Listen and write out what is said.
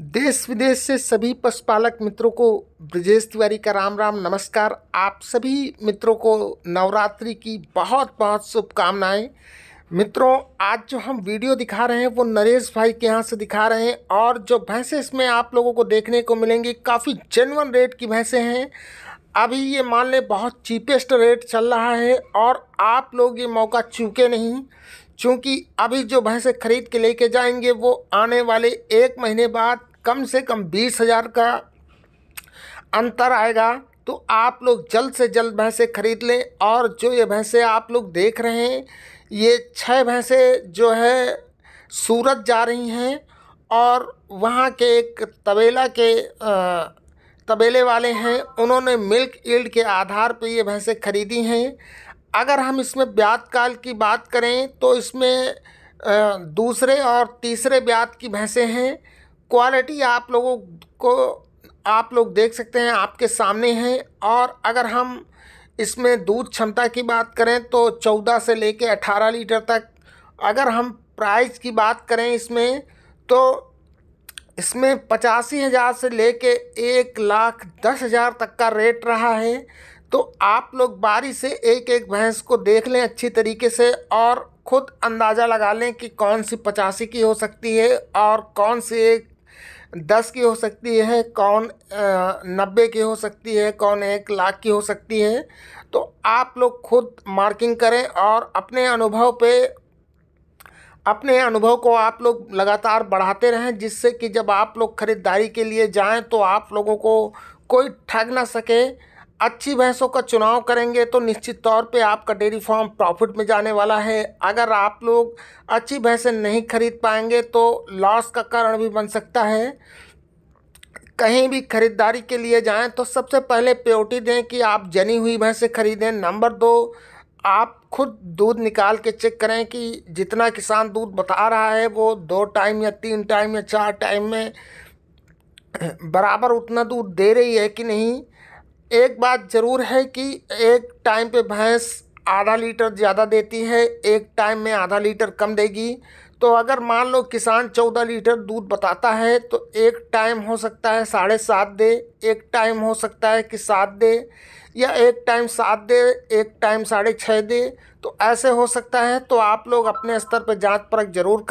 देश विदेश से सभी पशुपालक मित्रों को ब्रजेश तिवारी का राम राम नमस्कार आप सभी मित्रों को नवरात्रि की बहुत बहुत शुभकामनाएं मित्रों आज जो हम वीडियो दिखा रहे हैं वो नरेश भाई के यहाँ से दिखा रहे हैं और जो भैंसें इसमें आप लोगों को देखने को मिलेंगी काफ़ी जेनवन रेट की भैंसें हैं अभी ये मान लें बहुत चीपेस्ट रेट चल रहा है और आप लोग ये मौका चूके नहीं क्योंकि अभी जो भैंसें खरीद के लेके जाएंगे वो आने वाले एक महीने बाद कम से कम बीस हज़ार का अंतर आएगा तो आप लोग जल्द से जल्द भैंसे खरीद लें और जो ये भैंसें आप लोग देख रहे हैं ये छः भैंसें जो है सूरत जा रही हैं और वहाँ के एक तबेला के तबेले वाले हैं उन्होंने मिल्क ईल्ड के आधार पर ये भैंसें खरीदी हैं अगर हम इसमें ब्याज काल की बात करें तो इसमें दूसरे और तीसरे ब्याज की भैंसें हैं क्वालिटी आप लोगों को आप लोग देख सकते हैं आपके सामने हैं और अगर हम इसमें दूध क्षमता की बात करें तो चौदह से लेके अठारह लीटर तक अगर हम प्राइस की बात करें इसमें तो इसमें पचासी हज़ार से लेके एक लाख दस हज़ार तक का रेट रहा है तो आप लोग बारी से एक एक भैंस को देख लें अच्छी तरीके से और खुद अंदाज़ा लगा लें कि कौन सी पचासी की हो सकती है और कौन सी एक दस की हो सकती है कौन नब्बे की हो सकती है कौन एक लाख की हो सकती है तो आप लोग खुद मार्किंग करें और अपने अनुभव पे अपने अनुभव को आप लोग लगातार बढ़ाते रहें जिससे कि जब आप लोग ख़रीदारी के लिए जाएं तो आप लोगों को कोई ठग ना सके अच्छी भैंसों का चुनाव करेंगे तो निश्चित तौर पे आपका डेयरी फार्म प्रॉफिट में जाने वाला है अगर आप लोग अच्छी भैंसें नहीं खरीद पाएंगे तो लॉस का कारण भी बन सकता है कहीं भी ख़रीदारी के लिए जाएं तो सबसे पहले प्योरिटी दें कि आप जनी हुई भैंसें खरीदें नंबर दो आप खुद दूध निकाल के चेक करें कि जितना किसान दूध बता रहा है वो दो टाइम या तीन टाइम या चार टाइम में बराबर उतना दूध दे रही है कि नहीं एक बात ज़रूर है कि एक टाइम पे भैंस आधा लीटर ज़्यादा देती है एक टाइम में आधा लीटर कम देगी तो अगर मान लो किसान चौदह लीटर दूध बताता है तो एक टाइम हो सकता है साढ़े सात दे एक टाइम हो सकता है कि सात दे या एक टाइम सात दे एक टाइम साढ़े छः दे तो ऐसे हो सकता है तो आप लोग अपने स्तर पर जांच परख जरूर कर